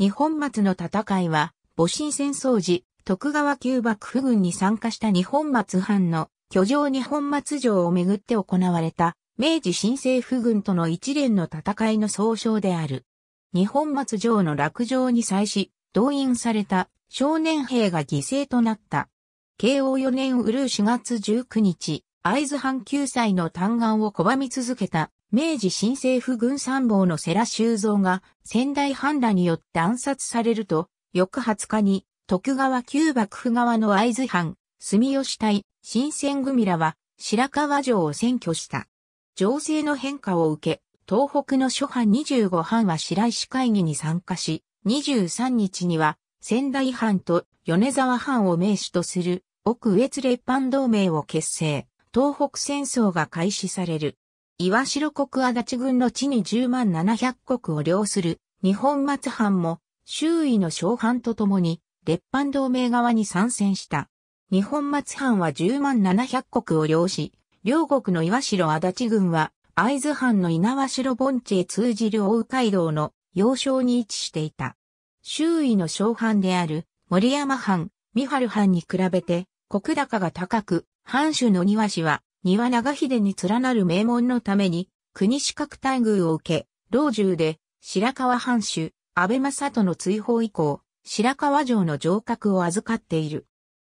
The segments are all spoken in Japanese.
日本松の戦いは、戊辰戦争時、徳川旧幕府軍に参加した日本松藩の居城日本松城をめぐって行われた、明治新政府軍との一連の戦いの総称である。日本松城の落城に際し、動員された少年兵が犠牲となった。慶応4年うるう4月19日、会津藩救済の嘆願を拒み続けた明治新政府軍参謀の世良修造が仙台藩らによって暗殺されると、翌20日に徳川旧幕府側の会津藩、住吉隊、新選組らは白川城を占拠した。情勢の変化を受け、東北の諸藩25藩は白石会議に参加し、23日には仙台藩と米沢藩を名手とする奥越列藩同盟を結成、東北戦争が開始される。岩城国足立軍の地に10万700国を領する日本松藩も周囲の小藩と共に列藩同盟側に参戦した。日本松藩は10万700国を領し、両国の岩城足立軍は会津藩の稲和城盆地へ通じる大街道の要衝に位置していた。周囲の小藩である森山藩、三春藩に比べて国高が高く、藩主の庭師は庭長秀に連なる名門のために、国資格待遇を受け、老中で、白川藩主、安倍正人の追放以降、白川城の城郭を預かっている。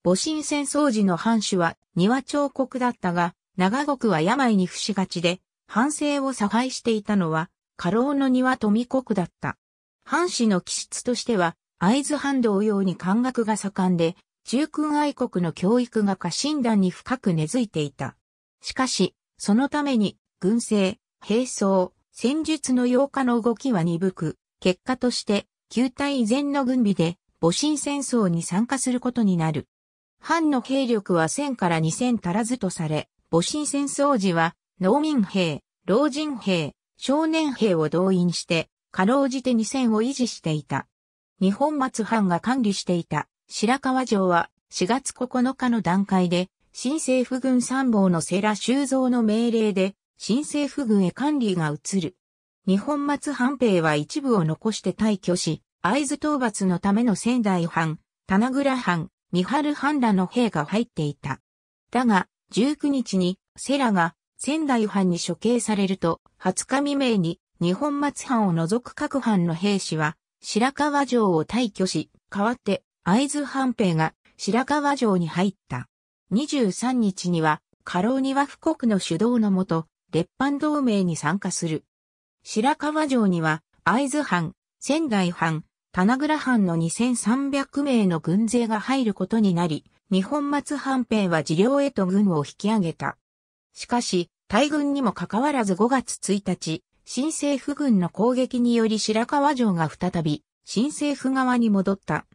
戊辰戦争時の藩主は庭彫刻だったが、長国は病に伏しがちで、反省を差配していたのは、過労の庭富国だった。藩士の気質としては、会津藩同様に漢学が盛んで、中君愛国の教育が家臣団に深く根付いていた。しかし、そのために、軍政、兵装、戦術の8日の動きは鈍く、結果として、旧体以前の軍備で、戊辰戦争に参加することになる。藩の兵力は1000から2000足らずとされ、戊辰戦争時は、農民兵、老人兵、少年兵を動員して、かろうじて2000を維持していた。日本松藩が管理していた白川城は4月9日の段階で新政府軍参謀のセラ修造の命令で、新政府軍へ管理が移る。日本松藩兵は一部を残して退去し、合津討伐のための仙台藩、棚倉藩、三春藩らの兵が入っていた。だが、19日に、セラが仙台藩に処刑されると、20日未明に日本松藩を除く各藩の兵士は、白川城を退去し、代わって合津藩兵が白川城に入った。23日には、カローニワ国の主導のもと、列藩同盟に参加する。白川城には、会津藩、仙台藩、棚倉藩の2300名の軍勢が入ることになり、日本松藩兵は治療へと軍を引き上げた。しかし、大軍にもかかわらず5月1日、新政府軍の攻撃により白川城が再び、新政府側に戻った。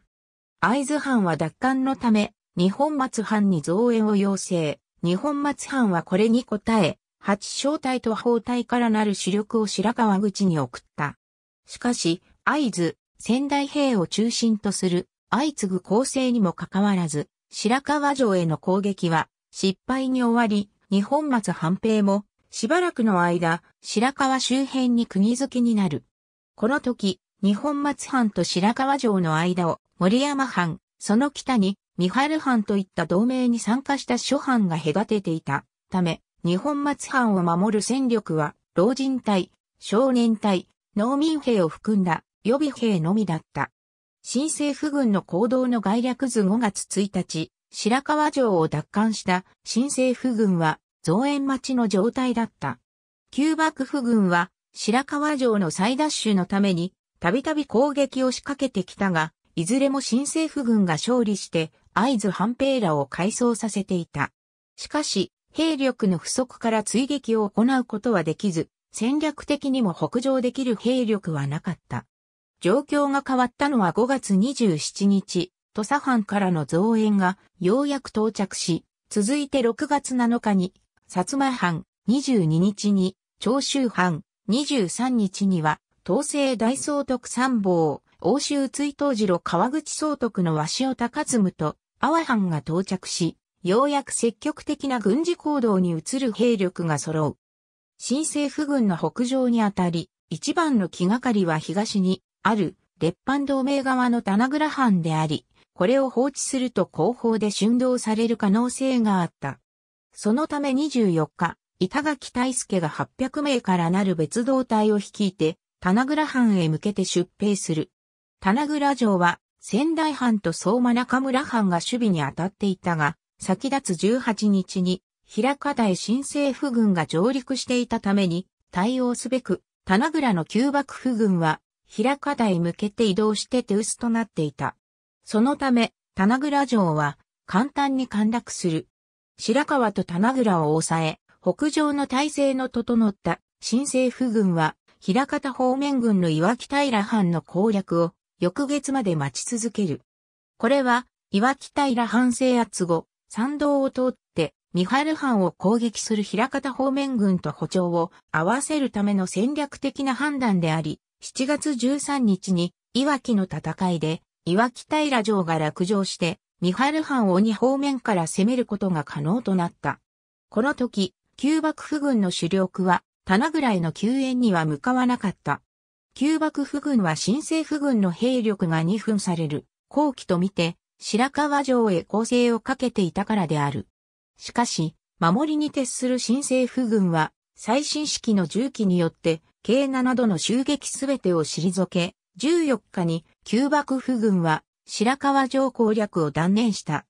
会津藩は奪還のため、日本松藩に増援を要請。日本松藩はこれに応え、八小隊と砲隊からなる主力を白川口に送った。しかし、会津、仙台兵を中心とする相次ぐ攻勢にもかかわらず、白川城への攻撃は失敗に終わり、日本松藩兵もしばらくの間、白川周辺に釘付けになる。この時、日本松藩と白川城の間を森山藩、その北に、ミハル藩といった同盟に参加した諸藩が隔てていたため、日本末藩を守る戦力は、老人隊、少年隊、農民兵を含んだ予備兵のみだった。新政府軍の行動の概略図5月1日、白川城を奪還した新政府軍は増援待ちの状態だった。旧幕府軍は白川城の再奪取のためにたびたび攻撃を仕掛けてきたが、いずれも新政府軍が勝利して合図半平らを改装させていた。しかし、兵力の不足から追撃を行うことはできず、戦略的にも北上できる兵力はなかった。状況が変わったのは5月27日、土佐藩からの増援がようやく到着し、続いて6月7日に、薩摩藩、22日に、長州藩、23日には、東西大総督参謀、欧州追悼時路川口総督の鷲尾高嗣と阿波藩が到着し、ようやく積極的な軍事行動に移る兵力が揃う。新政府軍の北上にあたり、一番の気がかりは東にある列藩同盟側の棚倉藩であり、これを放置すると後方で振動される可能性があった。そのため24日、板垣大助が800名からなる別動隊を率いて、棚倉藩へ向けて出兵する。棚倉城は仙台藩と相馬中村藩が守備に当たっていたが、先立つ18日に、平方へ新政府軍が上陸していたために、対応すべく、棚倉の旧幕府軍は、平方へ向けて移動して手薄となっていた。そのため、棚倉城は、簡単に陥落する。白川と棚倉を抑え、北上の体制の整った新政府軍は、平方方面軍の岩木平藩の攻略を翌月まで待ち続ける。これは、岩木平藩制圧後、参道を通って、三春藩を攻撃する平方方面軍と歩調を合わせるための戦略的な判断であり、7月13日に、岩木の戦いで、岩木平城が落城して、三春藩を二方面から攻めることが可能となった。この時、旧幕府軍の主力は、棚ぐらいの救援には向かわなかった。旧幕府軍は新政府軍の兵力が二分される、後期とみて、白川城へ攻勢をかけていたからである。しかし、守りに徹する新政府軍は、最新式の銃器によって、計7度の襲撃すべてを退け、14日に旧幕府軍は白川城攻略を断念した。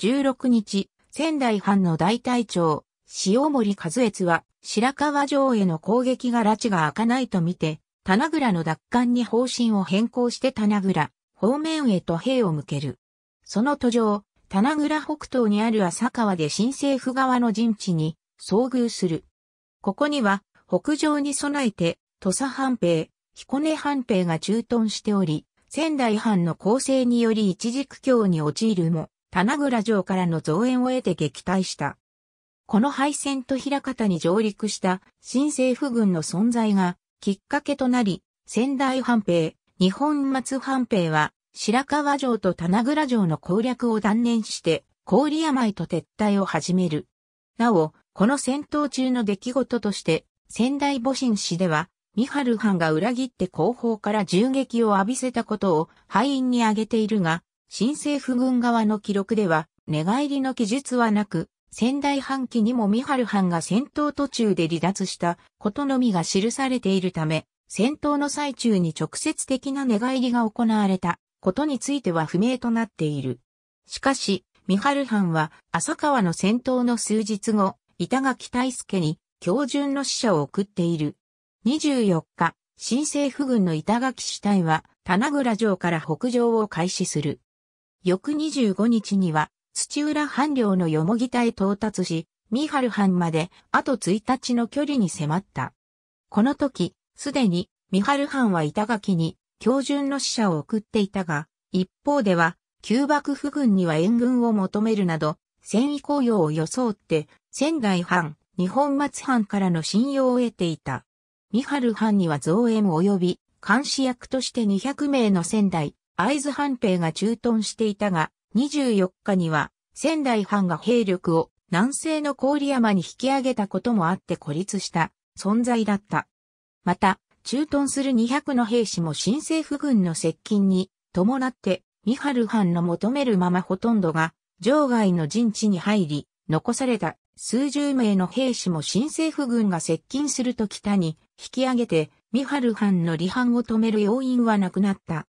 16日、仙台藩の大隊長、塩森和悦は白川城への攻撃が拉致が開かないとみて、棚倉の奪還に方針を変更して棚倉方面へと兵を向ける。その途上、棚倉北東にある浅川で新政府側の陣地に遭遇する。ここには北上に備えて土佐藩兵、彦根藩兵が駐屯しており、仙台藩の構成により一軸境に陥るも、棚倉城からの増援を得て撃退した。この敗戦と平方に上陸した新政府軍の存在がきっかけとなり、仙台藩兵、日本松藩兵は、白川城と棚倉城の攻略を断念して、郡山へと撤退を始める。なお、この戦闘中の出来事として、仙台戊辰市では、三春藩が裏切って後方から銃撃を浴びせたことを敗因に挙げているが、新政府軍側の記録では、寝返りの記述はなく、仙台半期にも三春藩が戦闘途中で離脱したことのみが記されているため、戦闘の最中に直接的な寝返りが行われたことについては不明となっている。しかし、三春藩は浅川の戦闘の数日後、板垣大助に教順の死者を送っている。24日、新政府軍の板垣死体は、棚倉城から北上を開始する。翌25日には、土浦半領のよもぎ田へ到達し、三春藩まであと1日の距離に迫った。この時、すでに三春藩は板垣に標準の死者を送っていたが、一方では、旧幕府軍には援軍を求めるなど、戦意高揚を装って、仙台藩、日本松藩からの信用を得ていた。三春藩には増援及び、監視役として200名の仙台、会津藩兵が駐屯していたが、24日には仙台藩が兵力を南西の郡山に引き上げたこともあって孤立した存在だった。また、駐屯する200の兵士も新政府軍の接近に伴って、三春藩の求めるままほとんどが、場外の陣地に入り、残された数十名の兵士も新政府軍が接近すると北に引き上げて、三春藩の離反を止める要因はなくなった。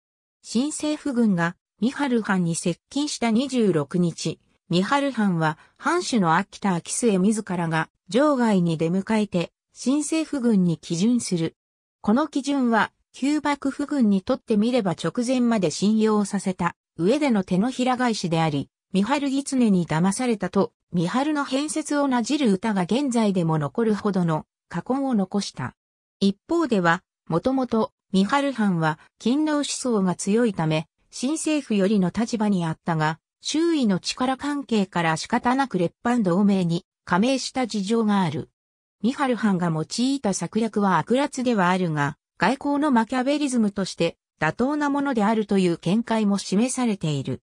新政府軍がミハル藩に接近した26日、ミハル藩は藩主の秋田秋末自らが場外に出迎えて新政府軍に基準する。この基準は旧幕府軍にとってみれば直前まで信用させた上での手のひら返しであり、三春狐に騙されたと、三春の変説をなじる歌が現在でも残るほどの過言を残した。一方では、もともと三春藩は勤労思想が強いため、新政府よりの立場にあったが、周囲の力関係から仕方なく列藩同盟に加盟した事情がある。ミハルが用いた策略は悪辣ではあるが、外交のマキャベリズムとして妥当なものであるという見解も示されている。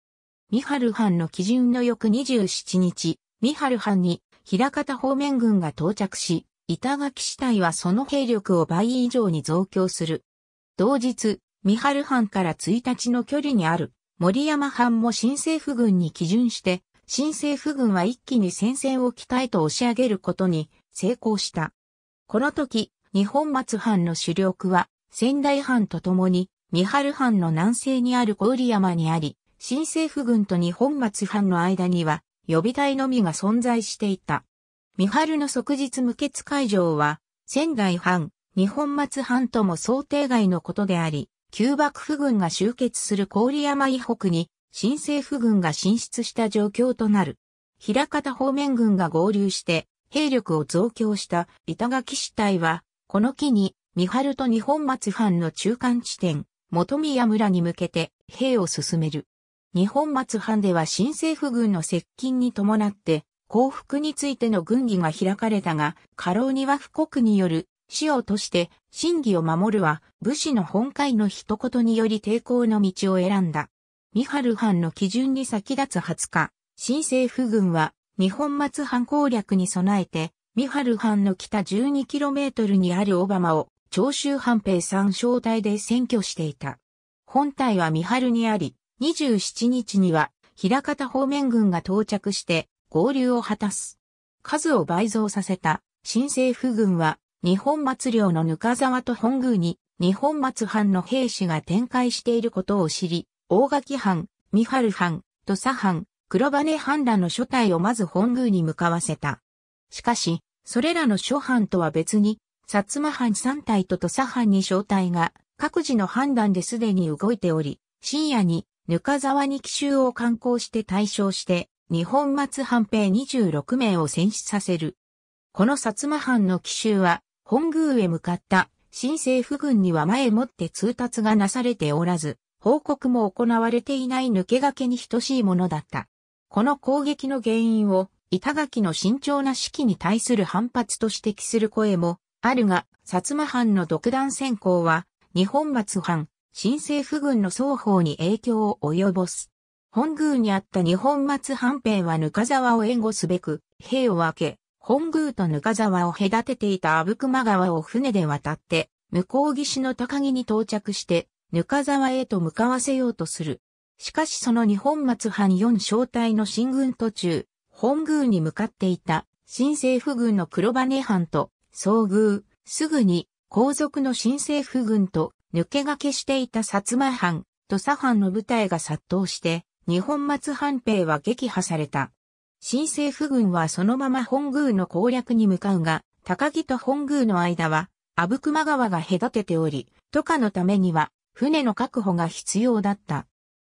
ミハルの基準の翌27日、ミハルに平方方面軍が到着し、板垣死体はその兵力を倍以上に増強する。同日、三春藩から1日の距離にある森山藩も新政府軍に基準して、新政府軍は一気に戦線を北へと押し上げることに成功した。この時、日本松藩の主力は仙台藩と共に三春藩の南西にある郡山にあり、新政府軍と日本松藩の間には予備隊のみが存在していた。三春の即日無血会場は仙台藩、日本松藩とも想定外のことであり、旧幕府軍が集結する郡山以北に、新政府軍が進出した状況となる。平方方面軍が合流して、兵力を増強した板垣市隊は、この機に、三春と二本松藩の中間地点、元宮村に向けて兵を進める。二本松藩では新政府軍の接近に伴って、降伏についての軍議が開かれたが、過労には不国による死をとして真偽を守るは武士の本会の一言により抵抗の道を選んだ。三春藩の基準に先立つ20日、新政府軍は日本末藩攻略に備えて、三春藩の北 12km にある小浜を長州藩兵三小隊で占拠していた。本隊は三春にあり、27日には平方方面軍が到着して合流を果たす。数を倍増させた新政府軍は日本末領のぬかざわと本宮に日本末藩の兵士が展開していることを知り、大垣藩、三春藩、土佐藩、黒羽藩らの諸隊をまず本宮に向かわせた。しかし、それらの諸藩とは別に、薩摩藩三隊と土佐藩に小隊が各自の判断ですでに動いており、深夜にぬかざわに奇襲を観光して対象して、日本末藩兵26名を戦死させる。この薩摩藩の奇襲は、本宮へ向かった新政府軍には前もって通達がなされておらず、報告も行われていない抜け駆けに等しいものだった。この攻撃の原因を、板垣の慎重な指揮に対する反発と指摘する声もあるが、薩摩藩の独断先行は、日本松藩、新政府軍の双方に影響を及ぼす。本宮にあった日本松藩兵はぬか沢を援護すべく、兵を分け、本宮とぬか沢を隔てていた阿武隈川を船で渡って、向こう岸の高木に到着して、ぬか沢へと向かわせようとする。しかしその日本松藩4小隊の進軍途中、本宮に向かっていた新政府軍の黒羽藩と遭遇、すぐに皇族の新政府軍と抜けがけしていた薩摩藩、土佐藩の部隊が殺到して、日本松藩兵は撃破された。新政府軍はそのまま本宮の攻略に向かうが、高木と本宮の間は、阿武隈川が隔てており、都下のためには、船の確保が必要だった。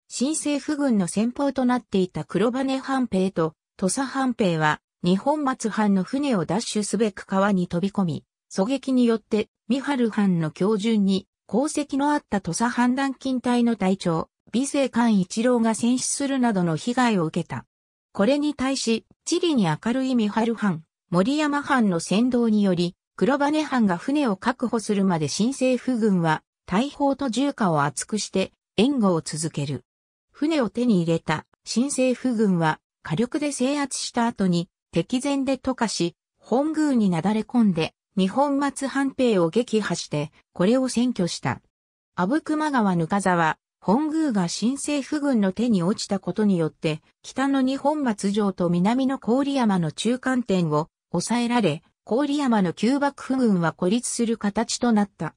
新政府軍の先方となっていた黒羽半兵と土佐半兵は、日本松藩の船を奪取すべく川に飛び込み、狙撃によって、三春藩の教順に、功績のあった土佐判断金隊の隊長、美生官一郎が戦死するなどの被害を受けた。これに対し、地理に明るい三春藩、森山藩の先導により、黒羽藩が船を確保するまで新政府軍は、大砲と重火を厚くして援護を続ける。船を手に入れた新政府軍は火力で制圧した後に敵前で溶かし、本宮になだれ込んで日本松藩兵を撃破してこれを占拠した。阿武隈川ぬか沢、本宮が新政府軍の手に落ちたことによって、北の日本松城と南の郡山の中間点を抑えられ、郡山の旧幕府軍は孤立する形となった。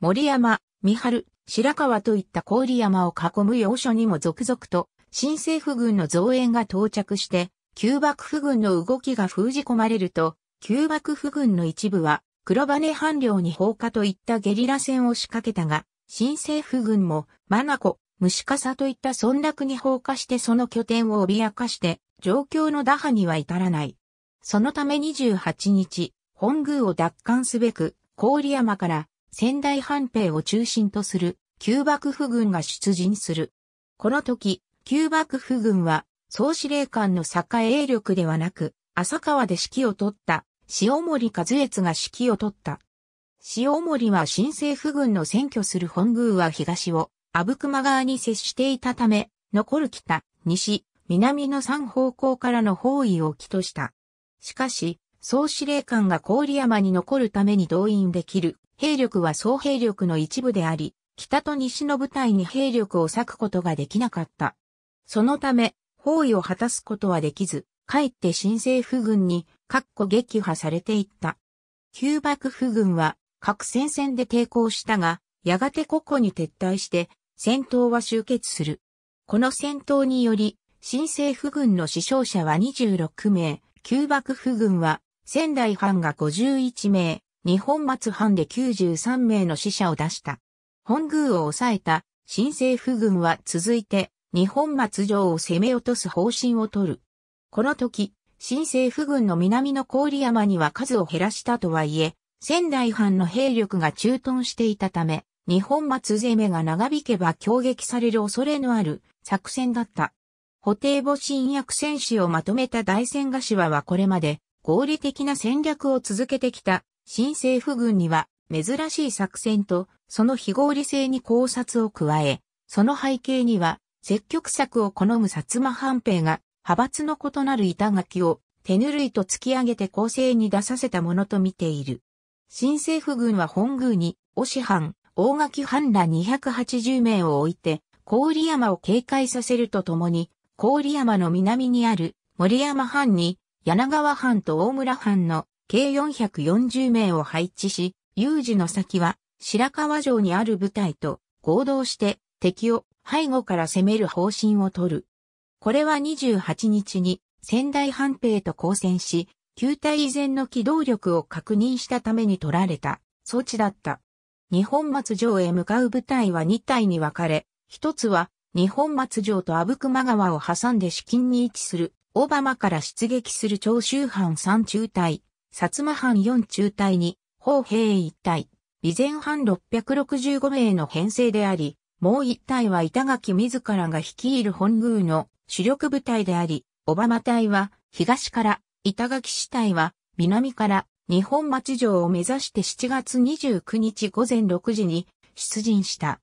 森山、三春、白川といった郡山を囲む要所にも続々と新政府軍の増援が到着して、旧幕府軍の動きが封じ込まれると、旧幕府軍の一部は黒羽藩領に放火といったゲリラ戦を仕掛けたが、新政府軍も、マナコ、虫笠といった村落に放火してその拠点を脅かして、状況の打破には至らない。そのため28日、本宮を奪還すべく、郡山から仙台藩兵を中心とする旧幕府軍が出陣する。この時、旧幕府軍は総司令官の坂栄力ではなく、浅川で指揮を取った、塩森和悦が指揮を取った塩森は新政府軍の占拠する本宮は東を、阿武隈側に接していたため、残る北、西、南の三方向からの包囲を起とした。しかし、総司令官が郡山に残るために動員できる兵力は総兵力の一部であり、北と西の部隊に兵力を割くことができなかった。そのため、包囲を果たすことはできず、かえって新政府軍に、っこ撃破されていった。旧幕府軍は、各戦線で抵抗したが、やがて個々に撤退して、戦闘は終結する。この戦闘により、新政府軍の死傷者は26名、旧幕府軍は仙台藩が51名、日本松藩で93名の死者を出した。本宮を抑えた新政府軍は続いて日本松城を攻め落とす方針を取る。この時、新政府軍の南の郡山には数を減らしたとはいえ、仙台藩の兵力が駐屯していたため、日本松攻めが長引けば攻撃される恐れのある作戦だった。補定母親薬戦士をまとめた大戦頭はこれまで合理的な戦略を続けてきた新政府軍には珍しい作戦とその非合理性に考察を加え、その背景には積極策を好む薩摩藩兵が派閥の異なる板垣を手ぬるいと突き上げて攻勢に出させたものと見ている。新政府軍は本宮に、押藩、大垣藩ら280名を置いて、郡山を警戒させるとともに、郡山の南にある森山藩に、柳川藩と大村藩の計440名を配置し、有事の先は白川城にある部隊と合同して敵を背後から攻める方針を取る。これは28日に仙台藩兵と交戦し、球体以前の機動力を確認したために取られた装置だった。日本松城へ向かう部隊は2隊に分かれ、一つは日本松城と阿武隈川を挟んで至近に位置する、バマから出撃する長州藩3中隊、薩摩藩4中隊に、砲兵1隊、備前藩665名の編成であり、もう1隊は板垣自らが率いる本宮の主力部隊であり、バマ隊は東から板垣市隊は南から日本町城を目指して7月29日午前6時に出陣した。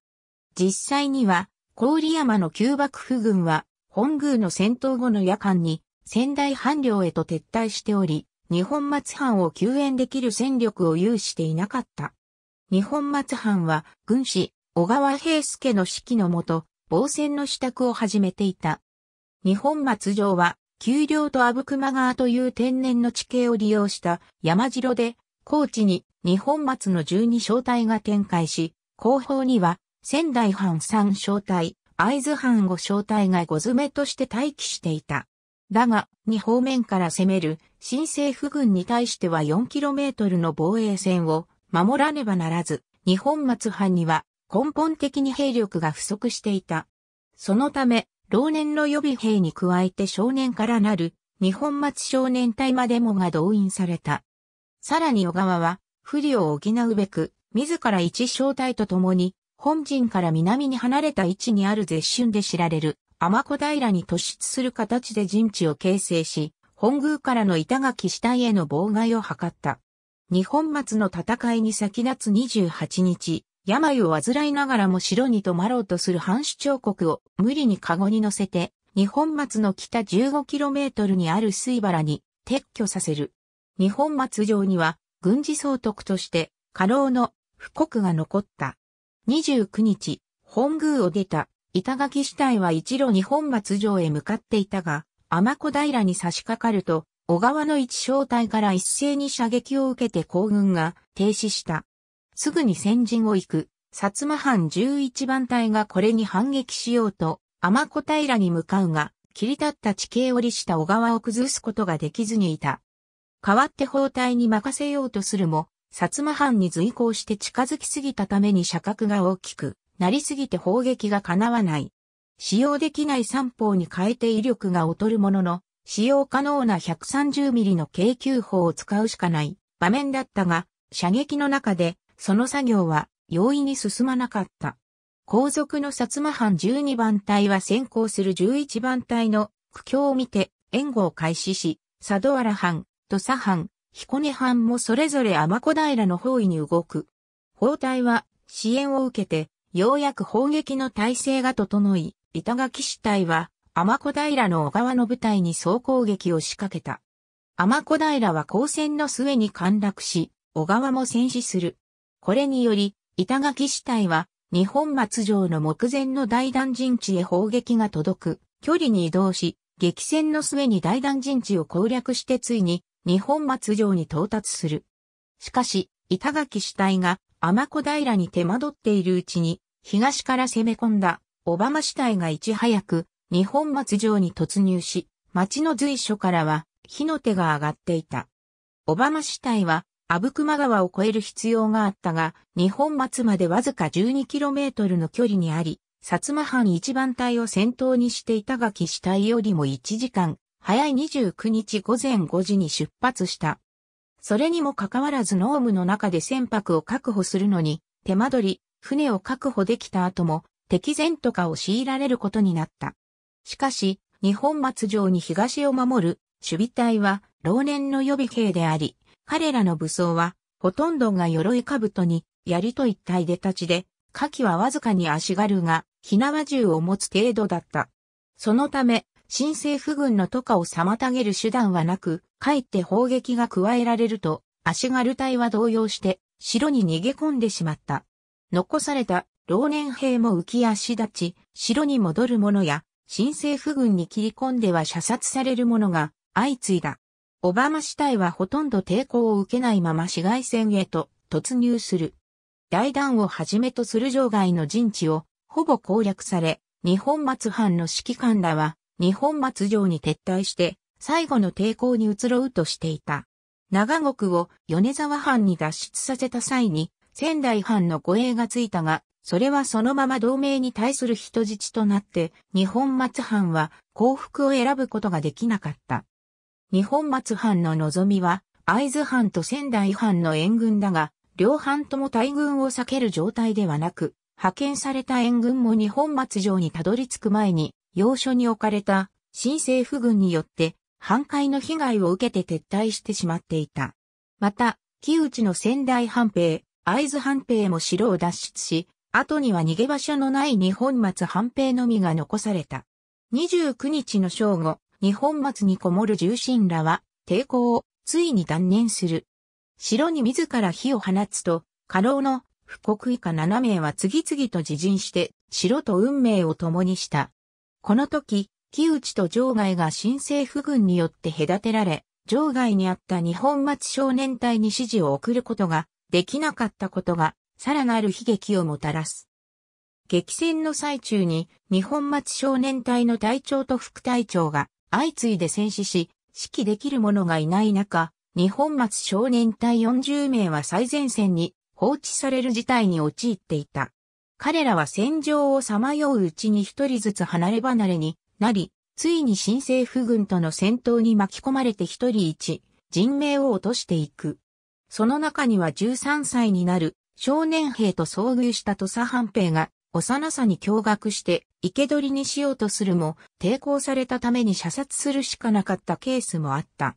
実際には、郡山の旧幕府軍は、本宮の戦闘後の夜間に仙台藩領へと撤退しており、日本松藩を救援できる戦力を有していなかった。日本松藩は軍師小川平助の指揮のもと、防戦の支度を始めていた。日本松城は丘陵と阿武隈川という天然の地形を利用した山城で、高知に日本松の十二小隊が展開し、後方には仙台藩三小隊、会津藩五小隊が五詰めとして待機していた。だが、二方面から攻める新政府軍に対しては 4km の防衛線を守らねばならず、日本松藩には根本的に兵力が不足していた。そのため、老年の予備兵に加えて少年からなる日本末少年隊までもが動員された。さらに小川は不利を補うべく、自ら一小隊と共に、本陣から南に離れた位置にある絶春で知られる天子平に突出する形で陣地を形成し、本宮からの板垣死体への妨害を図った。日本末の戦いに先立つ28日、病を患いながらも城に泊まろうとする藩主彫刻を無理にカゴに乗せて、日本松の北 15km にある水原に撤去させる。日本松城には軍事総督として過労の布告が残った。29日、本宮を出た板垣死体は一路日本松城へ向かっていたが、天子平に差し掛かると、小川の一小隊から一斉に射撃を受けて行軍が停止した。すぐに先陣を行く、薩摩藩11番隊がこれに反撃しようと、天子平に向かうが、切り立った地形を利した小川を崩すことができずにいた。代わって包帯に任せようとするも、薩摩藩に随行して近づきすぎたために射角が大きくなりすぎて砲撃が叶わない。使用できない三砲に変えて威力が劣るものの、使用可能な1 3 0ミリの軽急砲を使うしかない場面だったが、射撃の中でその作業は容易に進まなかった。後続の薩摩藩12番隊は先行する11番隊の苦境を見て援護を開始し、佐土原藩、土佐藩、彦根藩もそれぞれ天子平の包囲に動く。包帯は支援を受けて、ようやく砲撃の体制が整い、板垣支隊は天子平の小川の部隊に総攻撃を仕掛けた。天子平は交戦の末に陥落し、小川も戦死する。これにより、板垣死体は、日本松城の目前の大団陣地へ砲撃が届く、距離に移動し、激戦の末に大団陣地を攻略してついに、日本松城に到達する。しかし、板垣死体が、天子平に手間取っているうちに、東から攻め込んだ、小浜死体がいち早く、日本松城に突入し、町の随所からは、火の手が上がっていた。小浜死体は、阿武隈川を越える必要があったが、日本松までわずか 12km の距離にあり、薩摩藩一番隊を先頭にしていたが騎死隊よりも1時間、早い29日午前5時に出発した。それにもかかわらず農務の中で船舶を確保するのに、手間取り、船を確保できた後も、敵前とかを強いられることになった。しかし、日本松城に東を守る、守備隊は、老年の予備兵であり、彼らの武装は、ほとんどが鎧兜に、槍と一体で立ちで、火器はわずかに足軽が、火縄銃を持つ程度だった。そのため、新政府軍の渡河を妨げる手段はなく、かえって砲撃が加えられると、足軽隊は動揺して、城に逃げ込んでしまった。残された老年兵も浮き足立ち、城に戻る者や、新政府軍に切り込んでは射殺される者が相次いだ。オバマ死体はほとんど抵抗を受けないまま市街戦へと突入する。大団をはじめとする場外の陣地をほぼ攻略され、日本松藩の指揮官らは日本松城に撤退して最後の抵抗に移ろうとしていた。長国を米沢藩に脱出させた際に仙台藩の護衛がついたが、それはそのまま同盟に対する人質となって、日本松藩は降伏を選ぶことができなかった。日本松藩の望みは、会津藩と仙台藩の援軍だが、両藩とも大軍を避ける状態ではなく、派遣された援軍も日本松城にたどり着く前に、要所に置かれた新政府軍によって、反壊の被害を受けて撤退してしまっていた。また、木内の仙台藩兵、会津藩兵も城を脱出し、後には逃げ場所のない日本松藩兵のみが残された。29日の正午、日本松にこもる重臣らは、抵抗を、ついに断念する。城に自ら火を放つと、家老の、布国以下7名は次々と自陣して、城と運命を共にした。この時、木内と城外が新政府軍によって隔てられ、城外にあった日本松少年隊に指示を送ることができなかったことが、さらなる悲劇をもたらす。激戦の最中に、日本松少年隊の隊長と副隊長が、相次いで戦死し、指揮できる者がいない中、日本末少年隊40名は最前線に放置される事態に陥っていた。彼らは戦場をさまよううちに一人ずつ離れ離れになり、ついに新政府軍との戦闘に巻き込まれて一人一人命を落としていく。その中には13歳になる少年兵と遭遇した土佐藩兵が幼さに驚愕して生け捕りにしようとするも、抵抗されたために射殺するしかなかったケースもあった。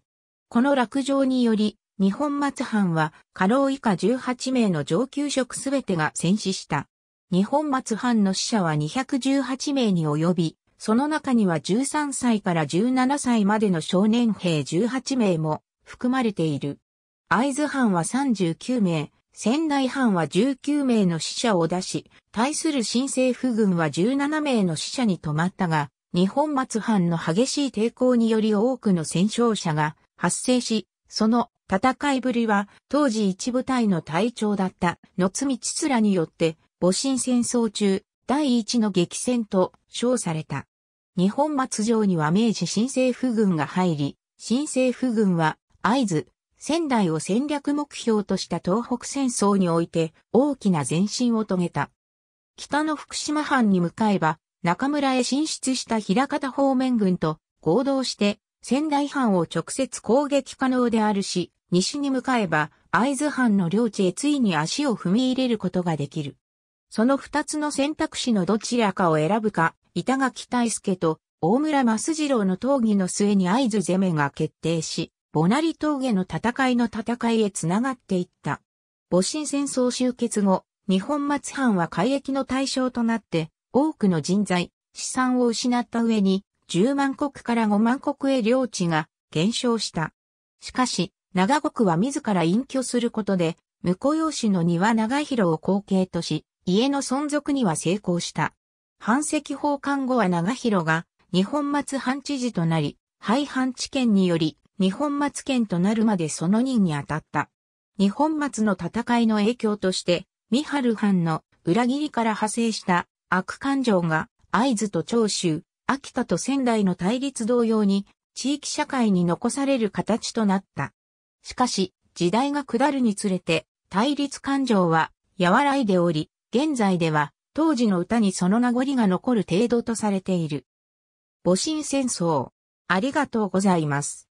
この落城により、日本松藩は、過労以下18名の上級職すべてが戦死した。日本松藩の死者は218名に及び、その中には13歳から17歳までの少年兵18名も含まれている。会津藩は39名、仙台藩は19名の死者を出し、対する新政府軍は17名の死者に止まったが、日本松藩の激しい抵抗により多くの戦勝者が発生し、その戦いぶりは当時一部隊の隊長だった野津道らによって戊辰戦争中第一の激戦と称された。日本松城には明治新政府軍が入り、新政府軍は合図、仙台を戦略目標とした東北戦争において大きな前進を遂げた。北の福島藩に向かえば中村へ進出した平方方面軍と合同して仙台藩を直接攻撃可能であるし、西に向かえば会津藩の領地へついに足を踏み入れることができる。その二つの選択肢のどちらかを選ぶか、板垣大輔と大村益次郎の討議の末に会津攻めが決定し、ボナリ峠の戦いの戦いへ繋がっていった。戊辰戦争終結後、日本松藩は海役の対象となって、多くの人材、資産を失った上に、10万国から5万国へ領地が減少した。しかし、長国は自ら隠居することで、婿養子の庭長広を後継とし、家の存続には成功した。反石法官後は長広が日本松藩知事となり、廃藩置県により日本末県となるまでその任に当たった。日本末の戦いの影響として、三春藩の裏切りから派生した悪感情が合図と長州、秋田と仙台の対立同様に地域社会に残される形となった。しかし、時代が下るにつれて対立感情は和らいでおり、現在では当時の歌にその名残が残る程度とされている。戊辰戦争。ありがとうございます。